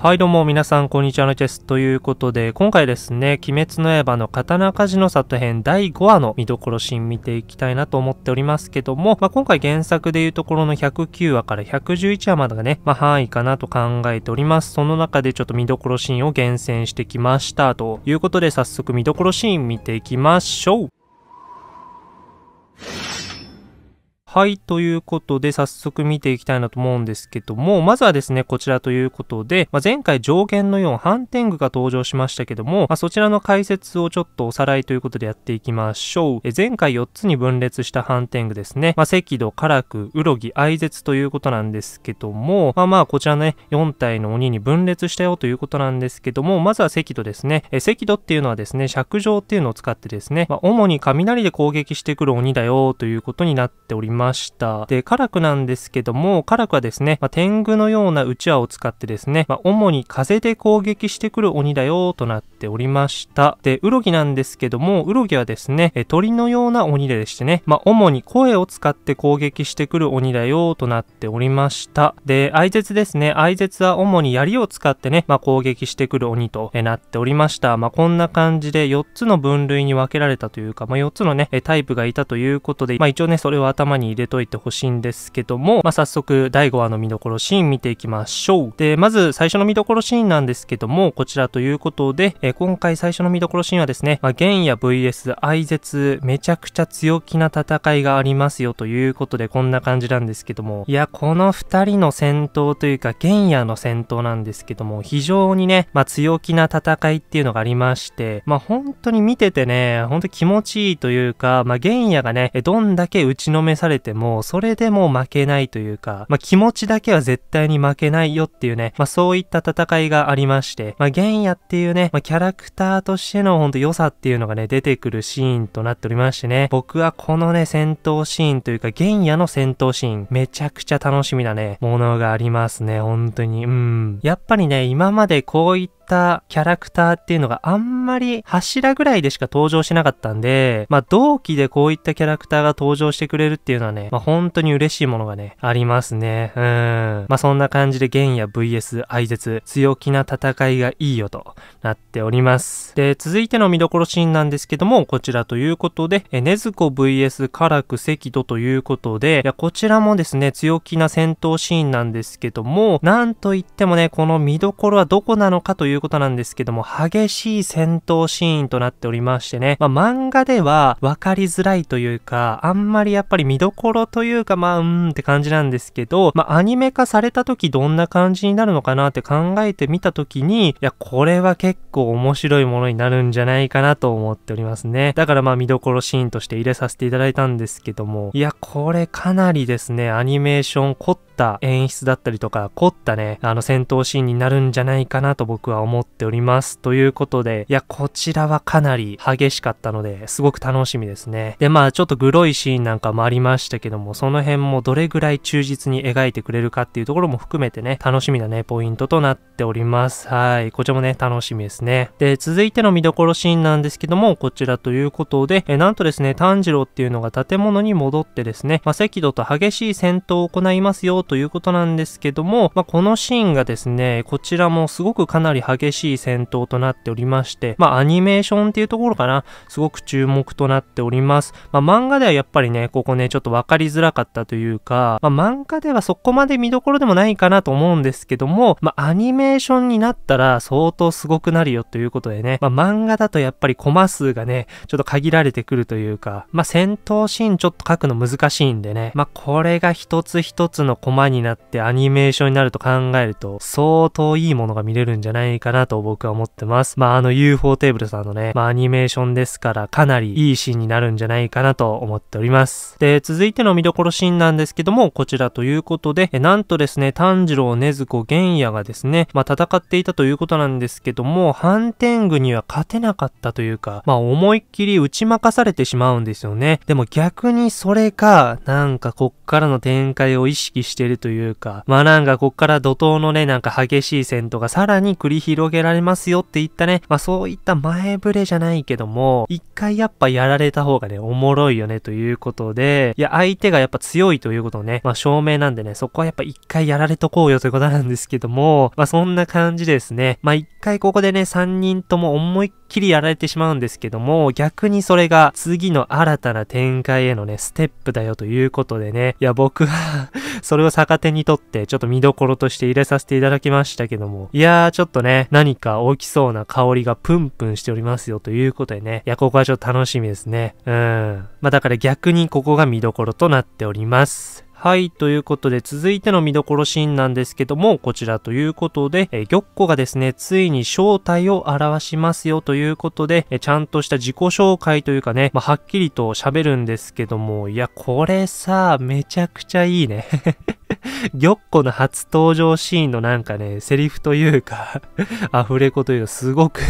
はい、どうも皆さん、こんにちは、のチェスということで、今回ですね、鬼滅の刃の刀鍛冶の里編第5話の見どころシーン見ていきたいなと思っておりますけども、まあ、今回原作でいうところの109話から111話までがね、まあ、範囲かなと考えております。その中でちょっと見どころシーンを厳選してきました。ということで、早速見どころシーン見ていきましょう。はい、ということで早速見ていきたいなと思うんですけども、まずはですね、こちらということで、まあ、前回上限の4、ハンテングが登場しましたけども、まあ、そちらの解説をちょっとおさらいということでやっていきましょう。え前回4つに分裂したハンテングですね、まあ、赤土、辛く、うろぎ、愛絶ということなんですけども、まあまあこちらね、4体の鬼に分裂したよということなんですけども、まずは赤土ですね。え赤土っていうのはですね、尺状っていうのを使ってですね、まあ、主に雷で攻撃してくる鬼だよということになっております。ました。で、カラクなんですけども、カラクはですね、まあ、天狗のようなうちわを使ってですね、まあ、主に風で攻撃してくる鬼だよとなっておりました。で、ウロギなんですけども、ウロギはですね、え鳥のような鬼でしてね、まあ、主に声を使って攻撃してくる鬼だよとなっておりました。で、相絶ですね、相絶は主に槍を使ってね、まあ、攻撃してくる鬼となっておりました。まあ、こんな感じで4つの分類に分けられたというか、まあ、4つのね、タイプがいたということで、まあ、一応ね、それを頭に入れといてほしいんですけども、まあ、早速第5話の見どころシーン見ていきましょう。で、まず最初の見どころシーンなんですけども、こちらということで、えー、今回最初の見どころシーンはですね、まあ、玄也 VS 愛絶、めちゃくちゃ強気な戦いがありますよということで、こんな感じなんですけども、いや、この2人の戦闘というか、玄也の戦闘なんですけども、非常にね、まあ、強気な戦いっていうのがありまして、まあ、本当に見ててね、本当気持ちいいというか、まあ、玄也がね、どんだけ打ちのめされれても、それでも負けないというか、まあ、気持ちだけは絶対に負けないよっていうね、まあ、そういった戦いがありまして、まあ、玄也っていうね、まあ、キャラクターとしてのほんと良さっていうのがね、出てくるシーンとなっておりましてね、僕はこのね、戦闘シーンというか、玄野の戦闘シーン、めちゃくちゃ楽しみなね、ものがありますね、本当に。うん。やっぱりね、今までこういったたキャラクターっていうのがあんまり柱ぐらいでしか登場しなかったんで、まあ同期でこういったキャラクターが登場してくれるっていうのはね、まあ本当に嬉しいものがね、ありますね。うん。まあそんな感じで玄野 VS 愛絶、強気な戦いがいいよとなっております。で、続いての見どころシーンなんですけども、こちらということで、え、ねずこ VS 辛く赤土ということで、いや、こちらもですね、強気な戦闘シーンなんですけども、なんといってもね、この見どころはどこなのかといういうことなんですけども、激しい戦闘シーンとなっておりましてね、まあ、漫画では分かりづらいというか、あんまりやっぱり見どころというか、まあ、うーんって感じなんですけど、まあ、アニメ化された時どんな感じになるのかなって考えてみた時に、いや、これは結構面白いものになるんじゃないかなと思っておりますね。だからまあ、見どころシーンとして入れさせていただいたんですけども、いや、これかなりですね、アニメーション凝った演出だったりとか、凝ったね、あの戦闘シーンになるんじゃないかなと僕は思思っております。ということで、いや、こちらはかなり激しかったので、すごく楽しみですね。で、まあ、ちょっとグロいシーンなんかもありましたけども、その辺もどれぐらい忠実に描いてくれるかっていうところも含めてね、楽しみなね、ポイントとなっております。はい。こちらもね、楽しみですね。で、続いての見どころシーンなんですけども、こちらということで、えなんとですね、炭治郎っていうのが建物に戻ってですね、まあ、赤土と激しい戦闘を行いますよということなんですけども、まあ、このシーンがですね、こちらもすごくかなり激激しい戦闘となっておりまして、まあアニメーションっていうところかな、すごく注目となっております。まあ漫画ではやっぱりね、ここね、ちょっとわかりづらかったというか、まあ漫画ではそこまで見どころでもないかなと思うんですけども、まあアニメーションになったら相当すごくなるよということでね、まあ漫画だとやっぱりコマ数がね、ちょっと限られてくるというか、まあ戦闘シーンちょっと書くの難しいんでね、まあこれが一つ一つのコマになってアニメーションになると考えると、相当いいものが見れるんじゃないかかなと僕は思ってます。まあ、あの UFO テーブルさんのね、まあ、アニメーションですからかなりいいシーンになるんじゃないかなと思っております。で、続いての見どころシーンなんですけども、こちらということで、えなんとですね、炭治郎、禰豆子、玄也がですね、まあ、戦っていたということなんですけども、反転具には勝てなかったというか、まあ、思いっきり打ち負かされてしまうんですよね。でも逆にそれか、なんかこっからの展開を意識してるというか、まあなんかこっから怒涛のね、なんか激しい戦闘がさらに繰り広広げられますよって言ったね、まあそういった前触れじゃないけども、一回やっぱやられた方がね、おもろいよねということで、いや相手がやっぱ強いということをね、まあ証明なんでね、そこはやっぱ一回やられとこうよということなんですけども、まあそんな感じですね。まあ一回ここでね、3人とも思いっきりやられてしまうんですけども、逆にそれが次の新たな展開へのね、ステップだよということでね、いや僕は それを逆手にとって、ちょっと見どころとして入れさせていただきましたけども、いやーちょっとね、何か起きそうな香りがプンプンしておりますよということでね、いや、ここはちょっと楽しみですね。うん。まあだから逆にここが見どころとなっております。はい、ということで続いての見どころシーンなんですけども、こちらということで、え玉子がですね、ついに正体を表しますよということで、えちゃんとした自己紹介というかね、まあ、はっきりと喋るんですけども、いや、これさ、めちゃくちゃいいねぎょっこの初登場シーンのなんかね、セリフというか アフレコというのすごく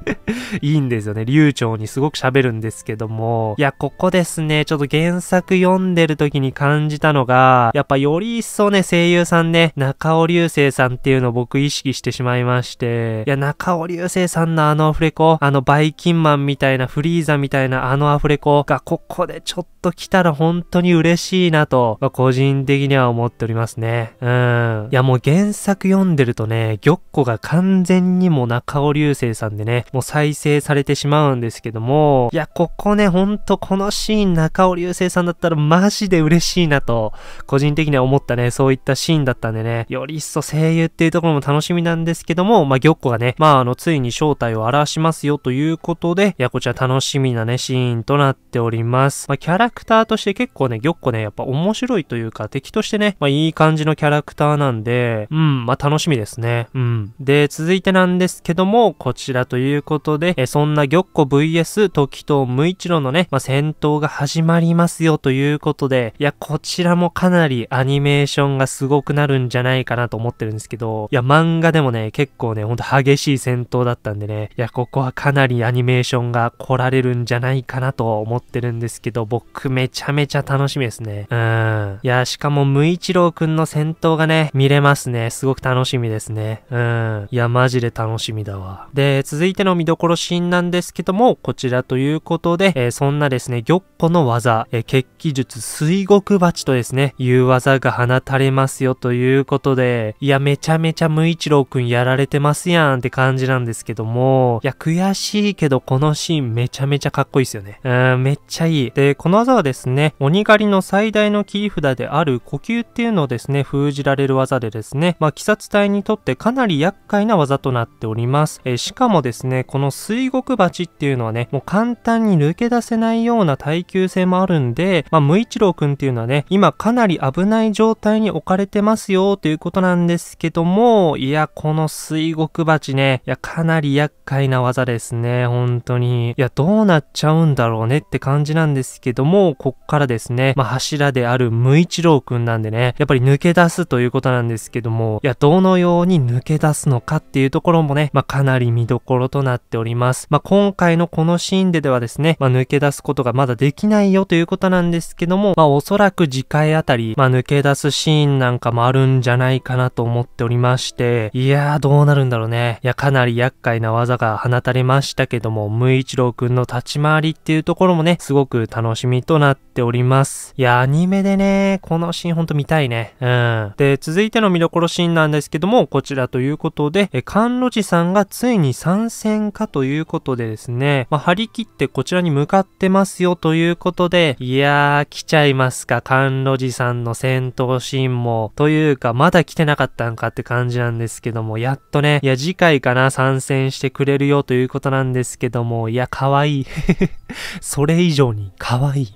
いいんですよね。流暢にすごく喋るんですけども、いや、ここですね、ちょっと原作読んでる時に感じたのが、やっぱより一層ね、声優さんね、中尾流星さんっていうのを僕意識してしまいまして、いや、中尾流星さんのあのアフレコ、あのバイキンマンみたいなフリーザみたいなあのアフレコがここでちょっと来たら本当に嬉しいなと、個人的には思っております。ますね。うん。いやもう原作読んでるとね、玉子が完全にも中尾流星さんでね、もう再生されてしまうんですけども、いや、ここね、ほんとこのシーン中尾流星さんだったらマジで嬉しいなと、個人的には思ったね、そういったシーンだったんでね、より一層声優っていうところも楽しみなんですけども、まあ、玉子がね、まあ、あの、ついに正体を表しますよということで、いや、こちら楽しみなね、シーンとなっております。まあ、キャラクターとして結構ね、玉子ね、やっぱ面白いというか、敵としてね、まあ、いい感じのキャラクターなんで、うん、まあ、楽しみですね。うん。で、続いてなんですけども、こちらということで、えそんな玉子 VS 時と無一郎のね、まあ、戦闘が始まりますよということで、いや、こちらもかなりアニメーションがすごくなるんじゃないかなと思ってるんですけど、いや、漫画でもね、結構ね、ほんと激しい戦闘だったんでね、いや、ここはかなりアニメーションが来られるんじゃないかなと思ってるんですけど、僕めちゃめちゃ楽しみですね。うん。いや、しかも無一郎くんくんの戦闘がね、見れますね。すごく楽しみですね。うん。いや、マジで楽しみだわ。で、続いての見どころシーンなんですけども、こちらということで、えー、そんなですね、玉子の技、えー、血気術水獄鉢とですね、いう技が放たれますよということで、いや、めちゃめちゃ無一郎くんやられてますやんって感じなんですけども、いや、悔しいけど、このシーンめちゃめちゃかっこいいですよね。うん、めっちゃいい。で、この技はですね、鬼狩りの最大の切り札である呼吸っていうのをですね、封じられる技でですね、まあ、鬼殺隊にとってかなり厄介な技となっております。えー、しかもですね、この水獄鉢っていうのはね、もう簡単に抜け出せないような耐久性もあるんで、まあ、無一郎くんっていうのはね、今かなり危ない状態に置かれてますよということなんですけども、いや、この水獄鉢ね、いや、かなり厄介な技ですね、本当に。いや、どうなっちゃうんだろうねって感じなんですけども、こっからですね、まあ、柱である無一郎くんなんでね、やっぱり抜け出すということなんですけども、いや、どのように抜け出すのかっていうところもね、まあ、かなり見どころとなっております。まあ、今回のこのシーンでではですね、まあ、抜け出すことがまだできないよということなんですけども、まあ、おそらく次回あたり、まあ、抜け出すシーンなんかもあるんじゃないかなと思っておりまして、いやー、どうなるんだろうね。いや、かなり厄介な技が放たれましたけども、無一郎くんの立ち回りっていうところもね、すごく楽しみとなっております。いや、アニメでね、このシーンほんと見たいね。うん。で、続いての見どころシーンなんですけども、こちらということで、え、甘露寺さんがついに参戦かということでですね、まあ、張り切ってこちらに向かってますよということで、いやー、来ちゃいますか、甘露寺さんの戦闘シーンも、というか、まだ来てなかったんかって感じなんですけども、やっとね、いや、次回かな、参戦してくれるよということなんですけども、いや、可愛い。それ以上に可愛い。い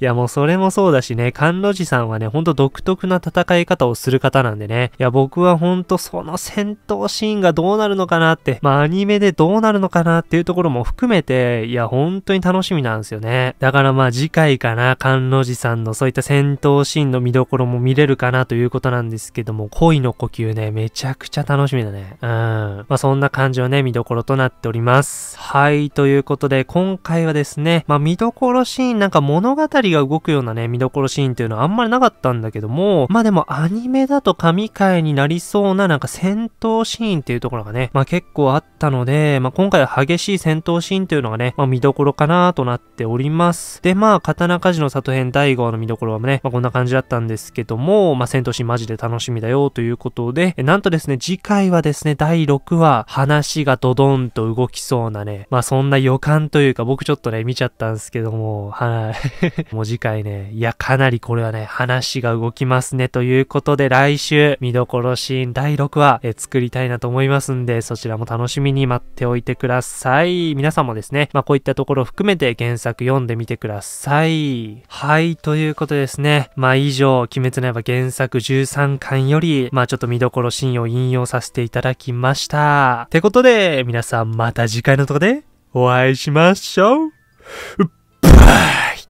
や、もうそれもそうだしね、甘露寺さんはね、ほんと独特な立戦い方をする方なんでね。いや、僕はほんとその戦闘シーンがどうなるのかなって、まあアニメでどうなるのかなっていうところも含めて、いや、本当に楽しみなんですよね。だからまあ次回かな、観路寺さんのそういった戦闘シーンの見どころも見れるかなということなんですけども、恋の呼吸ね、めちゃくちゃ楽しみだね。うん。まあそんな感じのね、見どころとなっております。はい、ということで、今回はですね、まあ見どころシーン、なんか物語が動くようなね、見どころシーンっていうのはあんまりなかったんだけども、まあでもアニメだと神回になりそうななんか戦闘シーンっていうところがね、まあ結構あったので、まあ今回は激しい戦闘シーンというのがね、まあ見どころかなとなっております。で、まあ刀鍛冶の里編第5話の見どころはね、まあこんな感じだったんですけども、まあ戦闘シーンマジで楽しみだよということで、なんとですね、次回はですね、第6話、話がドドンと動きそうなね、まあそんな予感というか僕ちょっとね、見ちゃったんですけども、はい。もう次回ね、いやかなりこれはね、話が動きますね。ね。ということで来週見どころシーン第6話、え作りたいなと思いますんで、そちらも楽しみに待っておいてください。皆さんもですね、まあ、こういったところ含めて原作読んでみてください。はい、ということですね。まあ以上、鬼滅の刃原作13巻より、まあちょっと見どころシーンを引用させていただきました。ってことで、皆さんまた次回のとこでお会いしましょう。